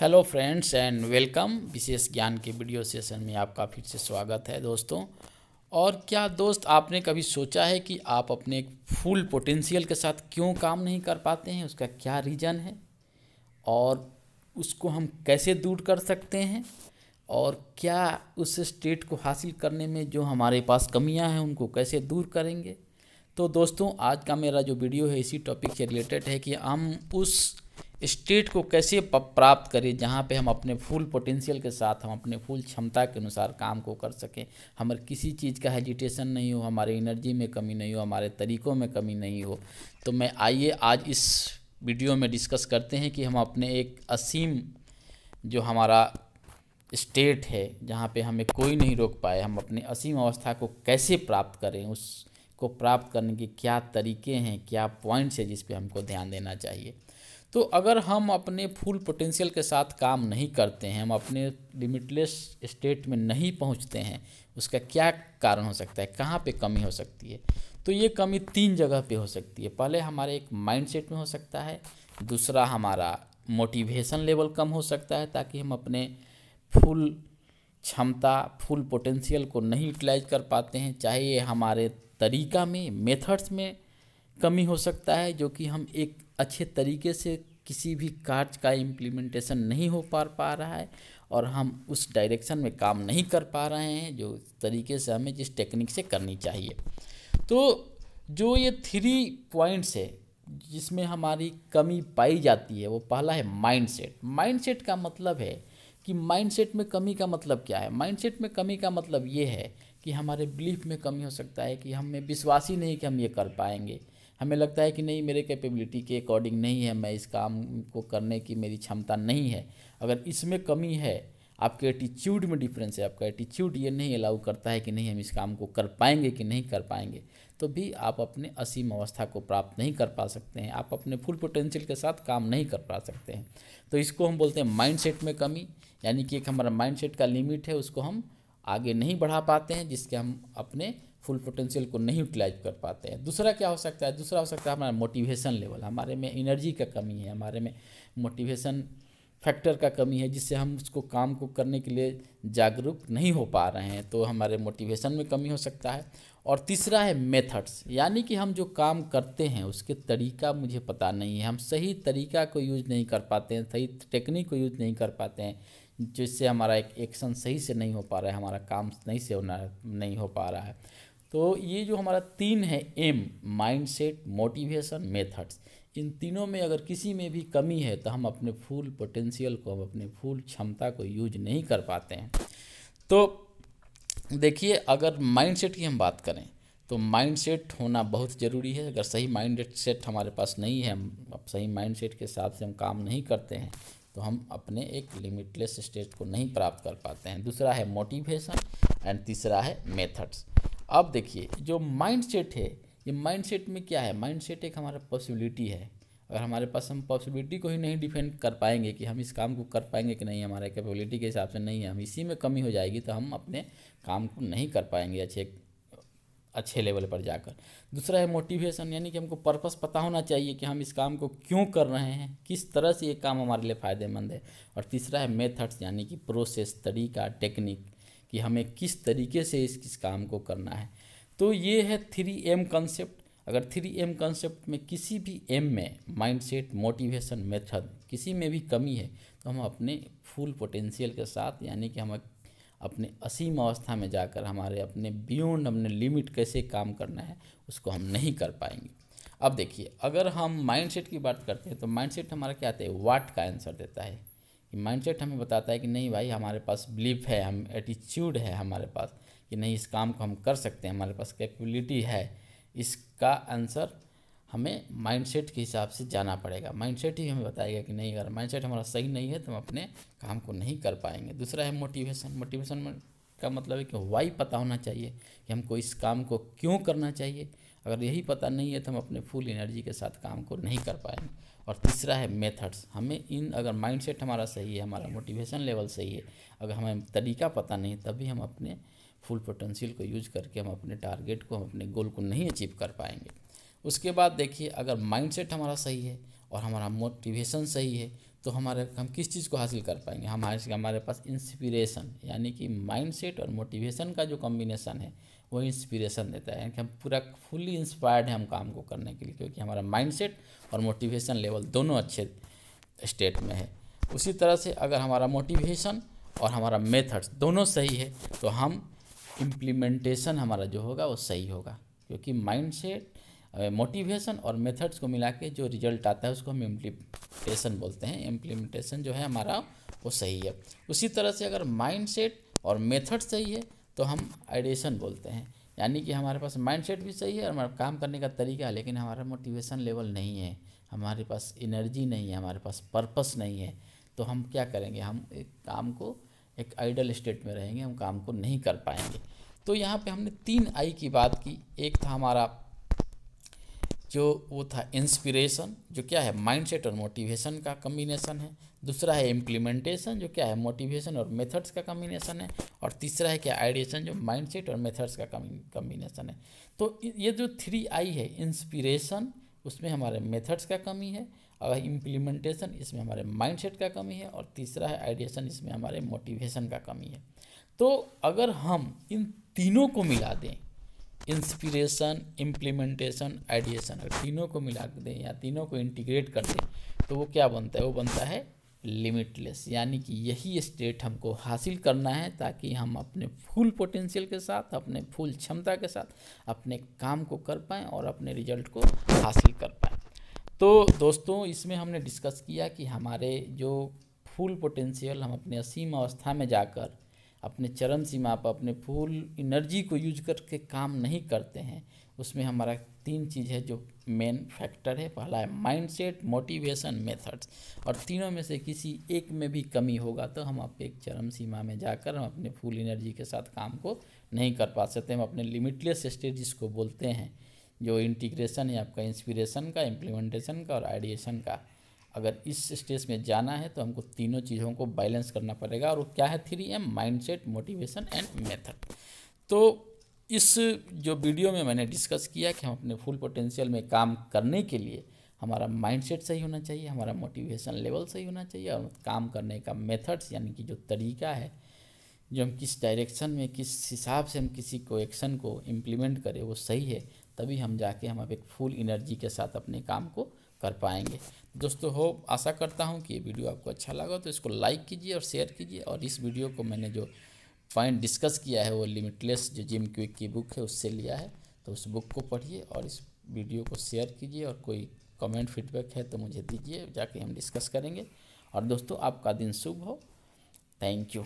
hello friends and welcome Vishesh Gyan के video session में आपका फिर से स्वागत है दोस्तों और क्या दोस्त आपने कभी सोचा है कि आप अपने फुल पोटेंशियल के साथ क्यों काम नहीं कर पाते हैं उसका क्या रीज़न है और उसको हम कैसे दूर कर सकते हैं और क्या उस स्टेट को हासिल करने में जो हमारे पास कमियां हैं उनको कैसे दूर करेंगे तो दोस्तों आज का मेरा जो वीडियो है इसी टॉपिक से रिलेटेड है कि हम उस स्टेट को कैसे प्राप्त करें जहाँ पे हम अपने फुल पोटेंशियल के साथ हम अपने फुल क्षमता के अनुसार काम को कर सकें हमारे किसी चीज़ का हेजिटेशन नहीं हो हमारे एनर्जी में कमी नहीं हो हमारे तरीक़ों में कमी नहीं हो तो मैं आइए आज इस वीडियो में डिस्कस करते हैं कि हम अपने एक असीम जो हमारा स्टेट है जहाँ पे हमें कोई नहीं रोक पाए हम अपने असीम अवस्था को कैसे प्राप्त करें उसको प्राप्त करने के क्या तरीके हैं क्या पॉइंट्स है जिस पे हमको ध्यान देना चाहिए तो अगर हम अपने फुल पोटेंशियल के साथ काम नहीं करते हैं हम अपने लिमिटलेस स्टेट में नहीं पहुंचते हैं उसका क्या कारण हो सकता है कहाँ पे कमी हो सकती है तो ये कमी तीन जगह पे हो सकती है पहले हमारे एक माइंड सेट में हो सकता है दूसरा हमारा मोटिवेशन लेवल कम हो सकता है ताकि हम अपने फुल क्षमता फुल पोटेंशियल को नहीं यूटिलाइज कर पाते हैं चाहे ये हमारे तरीका में मेथड्स में कमी हो सकता है जो कि हम एक अच्छे तरीके से किसी भी कार्य का इम्प्लीमेंटेशन नहीं हो पा पा रहा है और हम उस डायरेक्शन में काम नहीं कर पा रहे हैं जो तरीके से हमें जिस टेक्निक से करनी चाहिए तो जो ये थ्री पॉइंट्स है जिसमें हमारी कमी पाई जाती है वो पहला है माइंडसेट माइंडसेट का मतलब है कि माइंडसेट में कमी का मतलब क्या है माइंडसेट में कमी का मतलब ये है कि हमारे बिलीफ में कमी हो सकता है कि हमें विश्वास ही नहीं कि हम ये कर पाएंगे हमें लगता है कि नहीं मेरे कैपेबिलिटी के अकॉर्डिंग नहीं है मैं इस काम को करने की मेरी क्षमता नहीं है अगर इसमें कमी है आपके एटीट्यूड में डिफरेंस है आपका एटीट्यूड ये नहीं अलाउ करता है कि नहीं हम इस काम को कर पाएंगे कि नहीं कर पाएंगे तो भी आप अपने असीम अवस्था को प्राप्त नहीं कर पा सकते हैं आप अपने फुल पोटेंशियल के साथ काम नहीं कर पा सकते हैं तो इसको हम बोलते हैं माइंड में कमी यानी कि एक हमारा माइंड का लिमिट है उसको हम आगे नहीं बढ़ा पाते हैं जिसके हम अपने फुल पोटेंशियल को नहीं यूटिलाइज कर पाते हैं दूसरा क्या हो सकता है दूसरा हो सकता है हमारा मोटिवेशन लेवल हमारे में एनर्जी का कमी है हमारे में मोटिवेशन फैक्टर का कमी है जिससे हम उसको काम को करने के लिए जागरूक नहीं हो पा रहे हैं तो हमारे मोटिवेशन में कमी हो सकता है और तीसरा है मेथड्स यानी कि हम जो काम करते हैं उसके तरीका मुझे पता नहीं है हम सही तरीका को यूज़ नहीं कर पाते हैं सही टेक्निक को यूज़ नहीं कर पाते हैं जिससे हमारा एक एक्शन सही से नहीं हो पा रहा है हमारा काम सही से होना नहीं हो पा रहा है तो ये जो हमारा तीन है एम माइंडसेट मोटिवेशन मेथड्स इन तीनों में अगर किसी में भी कमी है तो हम अपने फुल पोटेंशियल को हम अपने फुल क्षमता को यूज नहीं कर पाते हैं तो देखिए अगर माइंडसेट की हम बात करें तो माइंडसेट होना बहुत ज़रूरी है अगर सही माइंड सेट हमारे पास नहीं है हम सही माइंडसेट के हिसाब से हम काम नहीं करते हैं तो हम अपने एक लिमिटलेस स्टेट को नहीं प्राप्त कर पाते हैं दूसरा है मोटिवेशन एंड तीसरा है मेथड्स अब देखिए जो माइंड सेट है ये माइंड सेट में क्या है माइंड सेट एक हमारा पॉसिबिलिटी है अगर हमारे पास हम पॉसिबिलिटी को ही नहीं डिफेंड कर पाएंगे कि हम इस काम को कर पाएंगे कि नहीं हमारे कैपेबिलिटी के हिसाब से नहीं है हम इसी में कमी हो जाएगी तो हम अपने काम को नहीं कर पाएंगे अच्छे अच्छे लेवल पर जाकर दूसरा है मोटिवेशन यानी कि हमको पर्पस पता होना चाहिए कि हम इस काम को क्यों कर रहे हैं किस तरह से ये काम हमारे लिए फ़ायदेमंद है और तीसरा है मेथड्स यानी कि प्रोसेस तरीका टेक्निक कि हमें किस तरीके से इस किस काम को करना है तो ये है थ्री एम कंसेप्ट अगर थ्री एम कंसेप्ट में किसी भी एम में माइंडसेट मोटिवेशन मेथड किसी में भी कमी है तो हम अपने फुल पोटेंशियल के साथ यानी कि हम अपने असीम अवस्था में जाकर हमारे अपने बियॉन्ड अपने लिमिट कैसे काम करना है उसको हम नहीं कर पाएंगे अब देखिए अगर हम माइंडसेट की बात करते हैं तो माइंडसेट हमारा क्या आता है वाट का आंसर देता है माइंडसेट हमें बताता है कि नहीं भाई हमारे पास बिलीफ है हम एटीट्यूड है हमारे पास कि नहीं इस काम को हम कर सकते हैं हमारे पास कैपेबिलिटी है इसका आंसर हमें माइंडसेट के हिसाब से जाना पड़ेगा माइंडसेट ही हमें बताएगा कि नहीं अगर माइंडसेट हमारा सही नहीं है तो हम अपने काम को नहीं कर पाएंगे दूसरा है मोटिवेशन मोटिवेशन का मतलब है कि वाई पता होना चाहिए कि हमको इस काम को क्यों करना चाहिए अगर यही पता नहीं है तो हम अपने फुल एनर्जी के साथ काम को नहीं कर पाएंगे और तीसरा है मेथड्स हमें इन अगर माइंडसेट हमारा सही है हमारा मोटिवेशन लेवल सही है अगर हमें तरीका पता नहीं तब भी हम अपने फुल पोटेंशियल को यूज करके हम अपने टारगेट को हम अपने गोल को नहीं अचीव कर पाएंगे उसके बाद देखिए अगर माइंडसेट हमारा सही है और हमारा मोटिवेशन सही है तो हमारे हम किस चीज़ को हासिल कर पाएंगे हमारे हमारे पास इंस्पिरेशन यानी कि माइंडसेट और मोटिवेशन का जो कॉम्बिनेशन है वो इंस्पिरेशन देता है यानी कि हम पूरा फुली इंस्पायर्ड है हम काम को करने के लिए क्योंकि हमारा माइंडसेट और मोटिवेशन लेवल दोनों अच्छे स्टेट में है उसी तरह से अगर हमारा मोटिवेशन और हमारा मेथड्स दोनों सही है तो हम इम्प्लीमेंटेशन हमारा जो होगा वो सही होगा क्योंकि सेट मोटिवेशन और मेथड्स को मिला के जो रिजल्ट आता है उसको हम इम्प्लीमेंटेशन बोलते हैं इम्प्लीमेंटेशन जो है हमारा वो सही है उसी तरह से अगर माइंडसेट और मेथड सही है तो हम आइडिएशन बोलते हैं यानी कि हमारे पास माइंडसेट भी सही है और हमारा काम करने का तरीका है लेकिन हमारा मोटिवेशन लेवल नहीं है हमारे पास एनर्जी नहीं है हमारे पास पर्पस नहीं है तो हम क्या करेंगे हम एक काम को एक आइडल स्टेट में रहेंगे हम काम को नहीं कर पाएंगे तो यहाँ पे हमने तीन आई की बात की एक था हमारा जो वो था इंस्पिरेशन जो क्या है माइंडसेट और मोटिवेशन का कम्बिनेशन है दूसरा है इम्प्लीमेंटेशन जो क्या है मोटिवेशन और मेथड्स का कम्बिनेशन है और तीसरा है क्या आइडिएशन जो माइंडसेट और मेथड्स का कम्बिनेशन है तो ये जो थ्री आई है इंस्पिरेशन उसमें हमारे मेथड्स का कमी है और इम्प्लीमेंटेशन इसमें हमारे माइंडसेट का कमी है और तीसरा है आइडिएशन इसमें हमारे मोटिवेशन का कमी है तो अगर हम इन तीनों को मिला दें इंस्पिरेशन इम्प्लीमेंटेशन आइडिएशन अगर तीनों को मिला के दें या तीनों को इंटीग्रेट कर दें तो वो क्या बनता है वो बनता है लिमिटलेस यानी कि यही स्टेट हमको हासिल करना है ताकि हम अपने फुल पोटेंशियल के साथ अपने फुल क्षमता के साथ अपने काम को कर पाएँ और अपने रिजल्ट को हासिल कर पाएँ तो दोस्तों इसमें हमने डिस्कस किया कि हमारे जो फुल पोटेंशियल हम अपने असीम अवस्था में जाकर अपने चरम सीमा पर अपने फूल एनर्जी को यूज करके काम नहीं करते हैं उसमें हमारा तीन चीज़ है जो मेन फैक्टर है पहला है माइंडसेट मोटिवेशन मेथड्स और तीनों में से किसी एक में भी कमी होगा तो हम आप एक चरम सीमा में जाकर हम अपने फुल एनर्जी के साथ काम को नहीं कर पा सकते हम अपने लिमिटलेस स्टेज जिसको बोलते हैं जो इंटीग्रेशन है आपका इंस्पिरेशन का इम्प्लीमेंटेशन का और आइडिएशन का अगर इस स्टेज में जाना है तो हमको तीनों चीज़ों को बैलेंस करना पड़ेगा और वो क्या है three M mind motivation and method तो इस जो वीडियो में मैंने डिस्कस किया कि हम अपने फुल पोटेंशियल में काम करने के लिए हमारा माइंडसेट सही होना चाहिए हमारा मोटिवेशन लेवल सही होना चाहिए और काम करने का मेथड्स यानी कि जो तरीका है जो हम किस डायरेक्शन में किस हिसाब से हम किसी को एक्शन को इम्प्लीमेंट करें वो सही है तभी हम जाके हम अब एक फुल इनर्जी के साथ अपने काम को कर पाएंगे दोस्तों हो आशा करता हूँ कि ये वीडियो आपको अच्छा लगा तो इसको लाइक कीजिए और शेयर कीजिए और इस वीडियो को मैंने जो पॉइंट डिस्कस किया है वो लिमिटलेस जो जिम क्विक की बुक है उससे लिया है तो उस बुक को पढ़िए और इस वीडियो को शेयर कीजिए और कोई कमेंट फीडबैक है तो मुझे दीजिए जाके हम डिस्कस करेंगे और दोस्तों आपका दिन शुभ हो थैंक यू